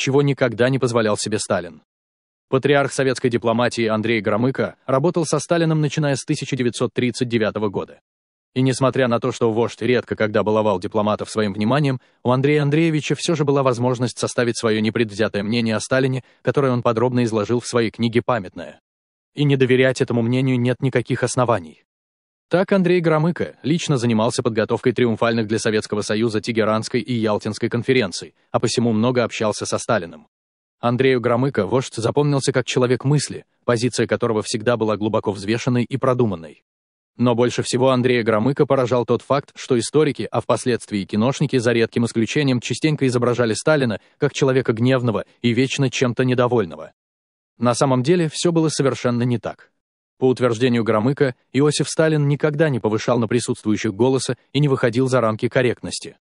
чего никогда не позволял себе Сталин. Патриарх советской дипломатии Андрей Громыко работал со Сталиным начиная с 1939 года. И несмотря на то, что вождь редко когда баловал дипломатов своим вниманием, у Андрея Андреевича все же была возможность составить свое непредвзятое мнение о Сталине, которое он подробно изложил в своей книге «Памятное». И не доверять этому мнению нет никаких оснований. Так Андрей Громыко лично занимался подготовкой триумфальных для Советского Союза Тегеранской и Ялтинской конференций, а посему много общался со Сталиным. Андрею Громыко вождь запомнился как человек мысли, позиция которого всегда была глубоко взвешенной и продуманной. Но больше всего Андрея Громыко поражал тот факт, что историки, а впоследствии и киношники, за редким исключением, частенько изображали Сталина как человека гневного и вечно чем-то недовольного. На самом деле все было совершенно не так. По утверждению Громыка, Иосиф Сталин никогда не повышал на присутствующих голоса и не выходил за рамки корректности.